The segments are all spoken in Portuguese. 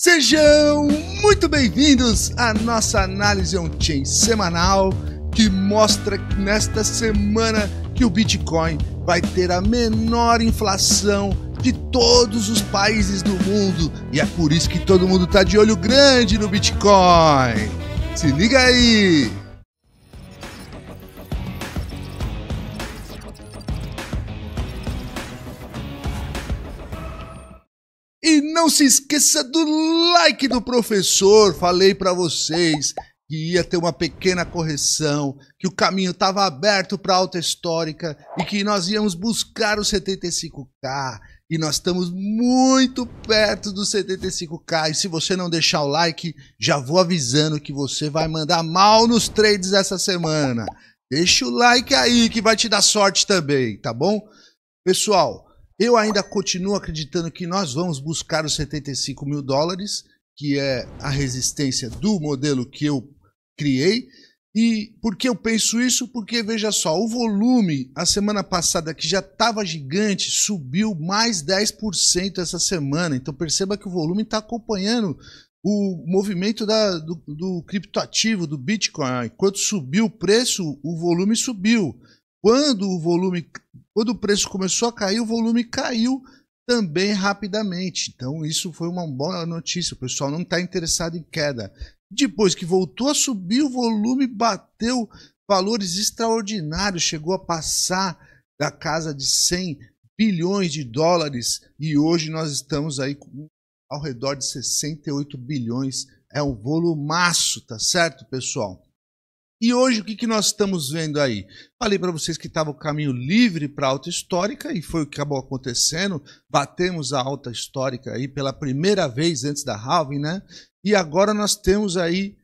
Sejam muito bem-vindos à nossa análise on-chain semanal que mostra nesta semana que o Bitcoin vai ter a menor inflação de todos os países do mundo e é por isso que todo mundo está de olho grande no Bitcoin. Se liga aí! E não se esqueça do like do professor. Falei para vocês que ia ter uma pequena correção, que o caminho estava aberto para a alta histórica e que nós íamos buscar os 75k. E nós estamos muito perto dos 75k. E se você não deixar o like, já vou avisando que você vai mandar mal nos trades essa semana. Deixa o like aí que vai te dar sorte também, tá bom? Pessoal, eu ainda continuo acreditando que nós vamos buscar os 75 mil dólares, que é a resistência do modelo que eu criei. E por que eu penso isso? Porque veja só, o volume a semana passada que já estava gigante subiu mais 10% essa semana. Então perceba que o volume está acompanhando o movimento da, do, do criptoativo, do Bitcoin. Enquanto subiu o preço, o volume subiu. Quando o volume quando o preço começou a cair, o volume caiu também rapidamente. Então, isso foi uma boa notícia. O pessoal não está interessado em queda. Depois que voltou a subir, o volume bateu valores extraordinários, chegou a passar da casa de 100 bilhões de dólares e hoje nós estamos aí ao redor de 68 bilhões. É um volumaço, tá certo, pessoal? E hoje o que, que nós estamos vendo aí? Falei para vocês que estava o caminho livre para a alta histórica e foi o que acabou acontecendo. Batemos a alta histórica aí pela primeira vez antes da halving, né? E agora nós temos aí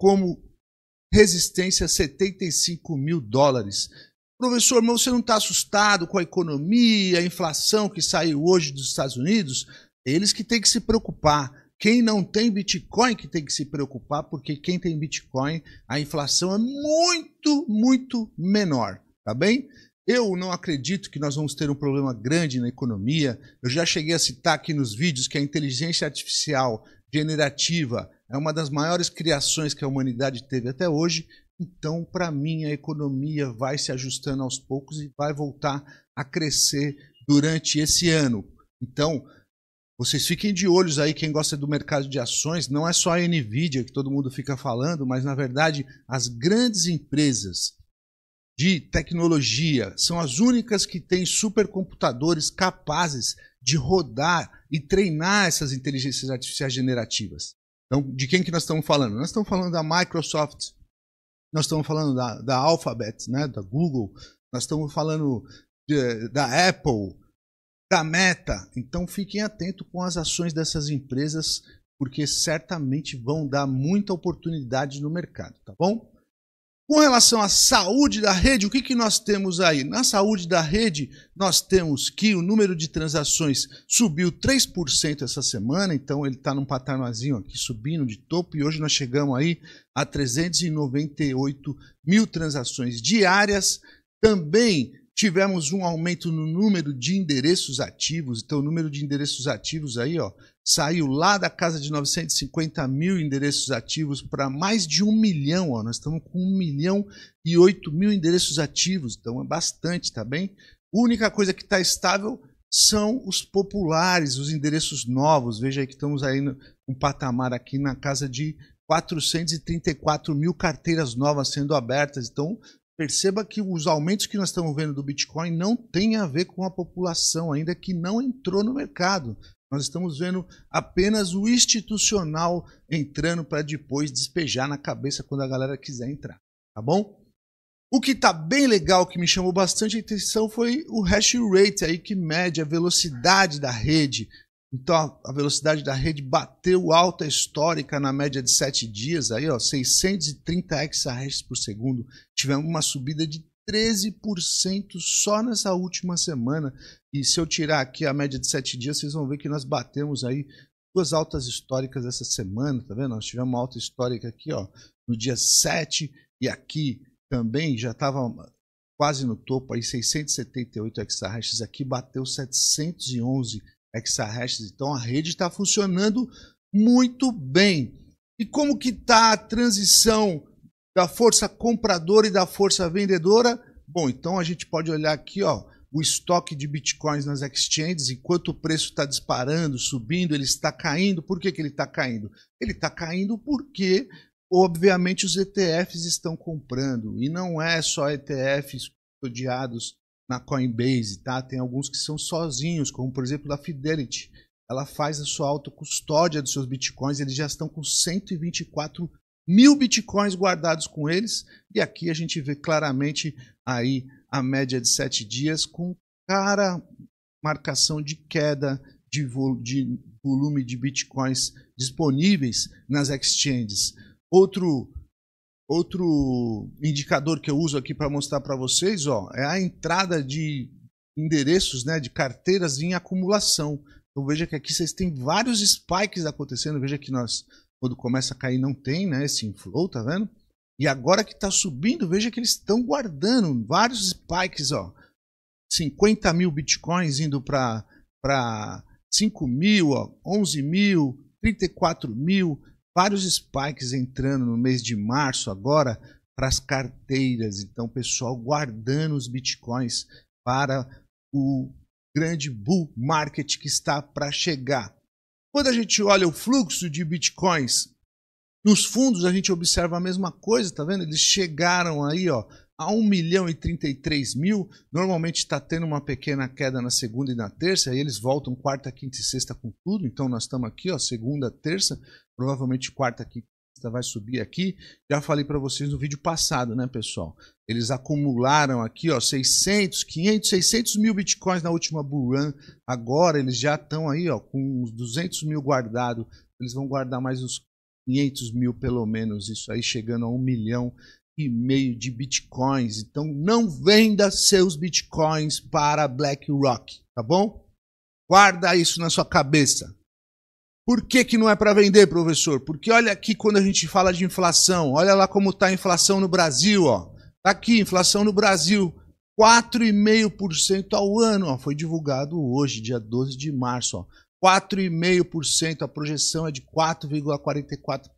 como resistência 75 mil dólares. Professor, mas você não está assustado com a economia, a inflação que saiu hoje dos Estados Unidos? Eles que têm que se preocupar. Quem não tem Bitcoin que tem que se preocupar, porque quem tem Bitcoin, a inflação é muito, muito menor, tá bem? Eu não acredito que nós vamos ter um problema grande na economia. Eu já cheguei a citar aqui nos vídeos que a inteligência artificial generativa é uma das maiores criações que a humanidade teve até hoje. Então, para mim, a economia vai se ajustando aos poucos e vai voltar a crescer durante esse ano. Então, vocês fiquem de olhos aí, quem gosta do mercado de ações, não é só a Nvidia que todo mundo fica falando, mas na verdade as grandes empresas de tecnologia são as únicas que têm supercomputadores capazes de rodar e treinar essas inteligências artificiais generativas. Então, de quem que nós estamos falando? Nós estamos falando da Microsoft, nós estamos falando da, da Alphabet, né, da Google, nós estamos falando de, eh, da Apple, meta, Então fiquem atentos com as ações dessas empresas, porque certamente vão dar muita oportunidade no mercado, tá bom? Com relação à saúde da rede, o que, que nós temos aí? Na saúde da rede, nós temos que o número de transações subiu 3% essa semana, então ele está num patamarzinho aqui subindo de topo, e hoje nós chegamos aí a 398 mil transações diárias. Também Tivemos um aumento no número de endereços ativos, então o número de endereços ativos aí, ó, saiu lá da casa de 950 mil endereços ativos para mais de um milhão, ó, nós estamos com um milhão e oito mil endereços ativos, então é bastante, tá bem? Única coisa que está estável são os populares, os endereços novos. Veja aí que estamos aí no, um patamar aqui na casa de 434 mil carteiras novas sendo abertas. Então, Perceba que os aumentos que nós estamos vendo do Bitcoin não tem a ver com a população ainda que não entrou no mercado. Nós estamos vendo apenas o institucional entrando para depois despejar na cabeça quando a galera quiser entrar, tá bom? O que está bem legal, que me chamou bastante atenção, foi o hash rate aí que mede a velocidade da rede, então a velocidade da rede bateu alta histórica na média de 7 dias, aí, ó, 630 exahash por segundo. Tivemos uma subida de 13% só nessa última semana. E se eu tirar aqui a média de 7 dias, vocês vão ver que nós batemos aí duas altas históricas essa semana, tá vendo? Nós tivemos uma alta histórica aqui, ó, no dia 7 e aqui também já estava quase no topo aí 678 exahashes, aqui bateu 711 é Exarrestes. Então a rede está funcionando muito bem. E como que está a transição da força compradora e da força vendedora? Bom, então a gente pode olhar aqui, ó, o estoque de bitcoins nas exchanges, enquanto o preço está disparando, subindo, ele está caindo. Por que, que ele está caindo? Ele está caindo porque, obviamente, os ETFs estão comprando. E não é só ETFs custodiados na Coinbase, tá? Tem alguns que são sozinhos, como por exemplo da Fidelity. Ela faz a sua autocustódia dos seus bitcoins, eles já estão com 124 mil bitcoins guardados com eles. E aqui a gente vê claramente aí a média de sete dias com cara marcação de queda de, de volume de bitcoins disponíveis nas exchanges. Outro Outro indicador que eu uso aqui para mostrar para vocês ó, é a entrada de endereços, né, de carteiras em acumulação. Então veja que aqui vocês têm vários spikes acontecendo. Veja que nós, quando começa a cair, não tem né, esse inflow, tá vendo? E agora que está subindo, veja que eles estão guardando vários spikes. Ó. 50 mil bitcoins indo para 5 mil, ó, 11 mil, 34 mil vários spikes entrando no mês de março agora para as carteiras. Então, pessoal guardando os bitcoins para o grande bull market que está para chegar. Quando a gente olha o fluxo de bitcoins nos fundos, a gente observa a mesma coisa, tá vendo? Eles chegaram aí, ó, a 1 milhão e 33 mil. Normalmente está tendo uma pequena queda na segunda e na terça, e eles voltam quarta, quinta e sexta com tudo. Então nós estamos aqui, ó, segunda, terça, provavelmente quarta, quinta vai subir aqui. Já falei para vocês no vídeo passado, né, pessoal? Eles acumularam aqui, ó, 600, 500, 600 mil bitcoins na última bull run. Agora eles já estão aí, ó, com uns 200 mil guardado. Eles vão guardar mais uns 500 mil pelo menos, isso aí chegando a 1 milhão e meio de bitcoins. Então não venda seus bitcoins para BlackRock, tá bom? Guarda isso na sua cabeça. Por que, que não é para vender, professor? Porque olha aqui quando a gente fala de inflação, olha lá como está a inflação no Brasil, ó. Tá aqui, inflação no Brasil, 4,5% ao ano, ó. Foi divulgado hoje, dia 12 de março, ó. 4,5%, a projeção é de 4,44%.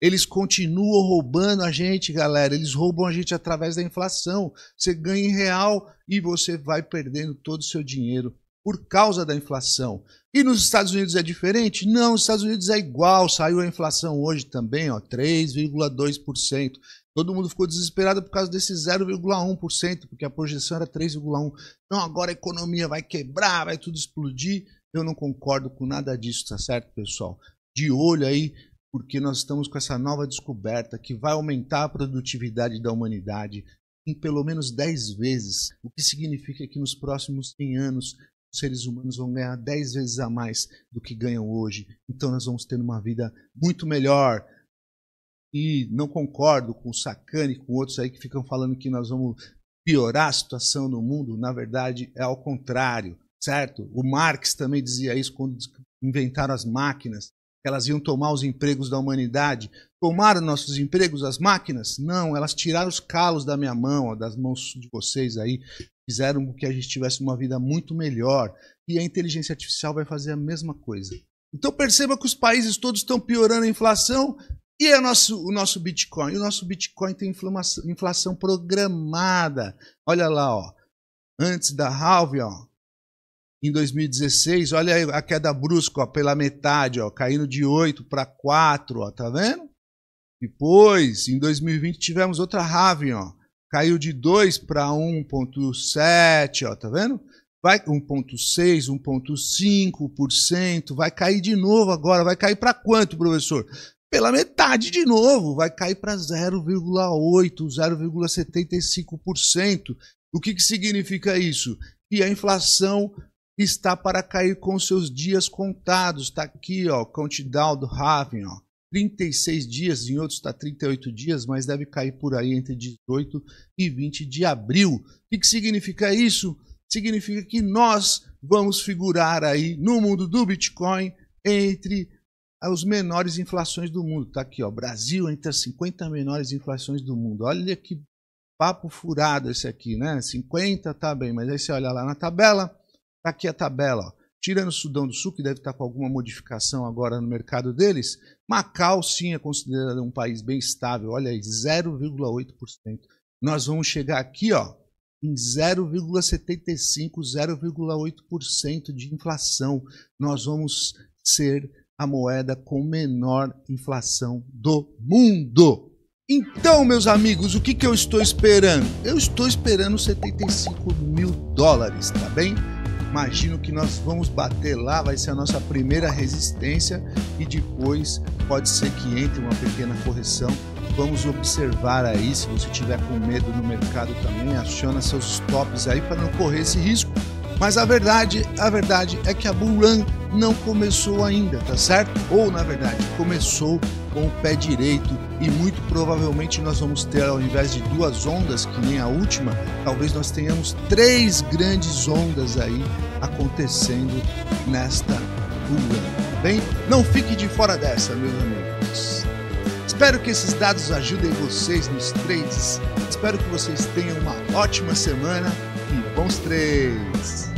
Eles continuam roubando a gente, galera. Eles roubam a gente através da inflação. Você ganha em real e você vai perdendo todo o seu dinheiro por causa da inflação. E nos Estados Unidos é diferente? Não, nos Estados Unidos é igual. Saiu a inflação hoje também, ó, 3,2%. Todo mundo ficou desesperado por causa desse 0,1%, porque a projeção era 3,1%. Então agora a economia vai quebrar, vai tudo explodir. Eu não concordo com nada disso, tá certo, pessoal? De olho aí, porque nós estamos com essa nova descoberta que vai aumentar a produtividade da humanidade em pelo menos 10 vezes, o que significa que nos próximos 100 anos os seres humanos vão ganhar 10 vezes a mais do que ganham hoje. Então nós vamos ter uma vida muito melhor. E não concordo com o Sacani e com outros aí que ficam falando que nós vamos piorar a situação no mundo. Na verdade, é ao contrário certo? O Marx também dizia isso quando inventaram as máquinas, elas iam tomar os empregos da humanidade. Tomaram nossos empregos as máquinas? Não, elas tiraram os calos da minha mão, das mãos de vocês aí, fizeram com que a gente tivesse uma vida muito melhor. E a inteligência artificial vai fazer a mesma coisa. Então perceba que os países todos estão piorando a inflação e é o nosso, o nosso Bitcoin. O nosso Bitcoin tem inflação, inflação programada. Olha lá, ó. Antes da halve, ó, em 2016, olha a queda brusca, ó, pela metade, ó, caindo de 8 para 4, ó, tá vendo? Depois, em 2020, tivemos outra halving, ó, caiu de 2 para 1,7, ó, tá vendo? Vai 1,6, 1,5%, vai cair de novo agora, vai cair para quanto, professor? Pela metade de novo, vai cair para 0,8, 0,75%. O que, que significa isso? Que a inflação está para cair com seus dias contados. Está aqui, ó, countdown do Raven, ó. 36 dias, em outros está 38 dias, mas deve cair por aí entre 18 e 20 de abril. O que significa isso? Significa que nós vamos figurar aí no mundo do Bitcoin entre as ah, menores inflações do mundo. Está aqui, ó, Brasil entre as 50 menores inflações do mundo. Olha que papo furado esse aqui, né? 50 tá bem, mas aí você olha lá na tabela, Está aqui a tabela. Ó. Tirando o Sudão do Sul, que deve estar com alguma modificação agora no mercado deles, Macau sim é considerado um país bem estável. Olha aí, 0,8%. Nós vamos chegar aqui ó, em 0,75%, 0,8% de inflação. Nós vamos ser a moeda com menor inflação do mundo. Então, meus amigos, o que, que eu estou esperando? Eu estou esperando 75 mil dólares, tá bem? Imagino que nós vamos bater lá, vai ser a nossa primeira resistência e depois pode ser que entre uma pequena correção. Vamos observar aí se você tiver com medo no mercado também, aciona seus tops aí para não correr esse risco. Mas a verdade, a verdade é que a Bull Run não começou ainda, tá certo? Ou na verdade, começou com o pé direito e muito provavelmente nós vamos ter, ao invés de duas ondas, que nem a última, talvez nós tenhamos três grandes ondas aí acontecendo nesta rua. Tá bem, não fique de fora dessa, meus amigos. Espero que esses dados ajudem vocês nos trades. Espero que vocês tenham uma ótima semana e bons trades!